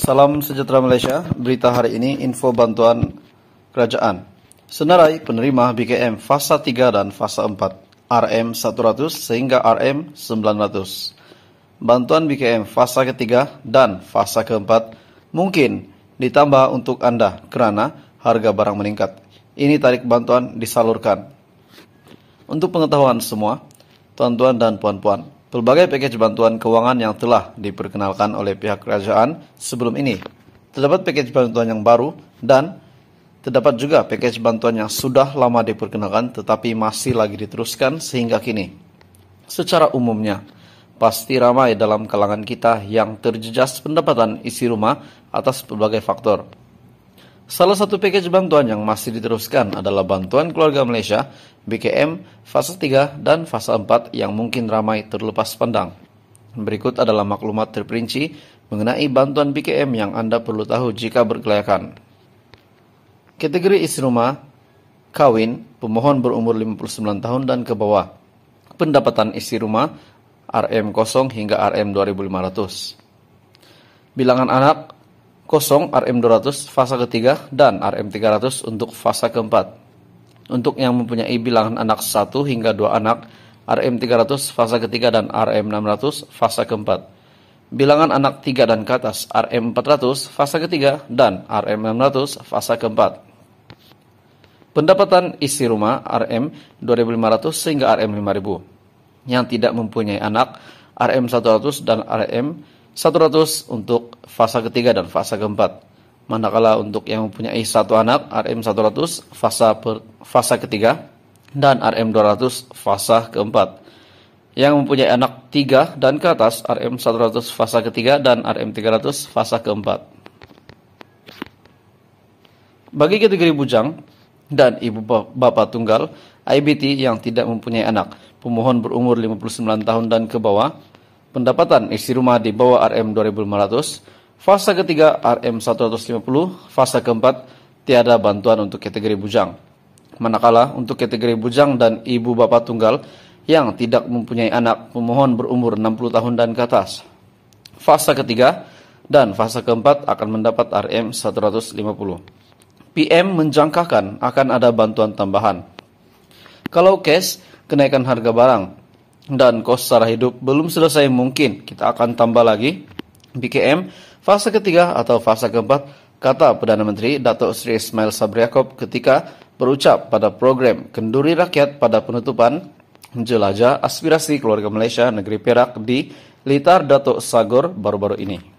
Salam sejahtera Malaysia, berita hari ini info bantuan kerajaan. Senarai penerima BKM fasa 3 dan fasa 4, RM 100 sehingga RM 900. Bantuan BKM fasa ketiga dan fasa keempat mungkin ditambah untuk Anda kerana harga barang meningkat. Ini tarik bantuan disalurkan. Untuk pengetahuan semua, tuan-tuan dan puan-puan, Pelbagai paket bantuan keuangan yang telah diperkenalkan oleh pihak kerajaan sebelum ini. Terdapat paket bantuan yang baru dan terdapat juga paket bantuan yang sudah lama diperkenalkan tetapi masih lagi diteruskan sehingga kini. Secara umumnya, pasti ramai dalam kalangan kita yang terjejas pendapatan isi rumah atas berbagai faktor. Salah satu paket bantuan yang masih diteruskan adalah bantuan keluarga Malaysia, BKM, fase 3 dan fase 4 yang mungkin ramai terlepas pandang. Berikut adalah maklumat terperinci mengenai bantuan BKM yang Anda perlu tahu jika berkelayakan. Kategori isi rumah, kawin, pemohon berumur 59 tahun dan ke bawah. Pendapatan isi rumah, RM0 hingga RM2500. Bilangan anak, kosong RM200 fase ketiga dan RM300 untuk fase keempat. Untuk yang mempunyai bilangan anak 1 hingga 2 anak, RM300 fase ketiga dan RM600 fase keempat. Bilangan anak 3 dan ke atas, RM400 fase ketiga dan RM600 fase keempat. Pendapatan isi rumah RM 2.500 sehingga RM 5.000. Yang tidak mempunyai anak, RM 100 dan RM 100 untuk fase ketiga dan fase keempat. Manakala untuk yang mempunyai satu anak RM 100 fase per, fase ketiga dan RM 200 fase keempat. Yang mempunyai anak 3 dan ke atas RM 100 fase ketiga dan RM 300 fase keempat. Bagi kategori bujang dan ibu bapak tunggal, IBT yang tidak mempunyai anak, pemohon berumur 59 tahun dan ke bawah pendapatan isi rumah di bawah RM 2500, fase ketiga RM 150, fase keempat tiada bantuan untuk kategori bujang. Manakala untuk kategori bujang dan ibu bapak tunggal yang tidak mempunyai anak pemohon berumur 60 tahun dan ke atas. Fase ketiga dan fase keempat akan mendapat RM 150. PM menjangkakan akan ada bantuan tambahan. Kalau cash, kenaikan harga barang dan kos secara hidup belum selesai mungkin kita akan tambah lagi BKM fase ketiga atau fase keempat kata Perdana Menteri Datuk Seri Ismail Sabri Yaakob ketika berucap pada program Kenduri Rakyat pada penutupan jelajah aspirasi keluarga Malaysia negeri Perak di Litar Datuk Sagor baru-baru ini.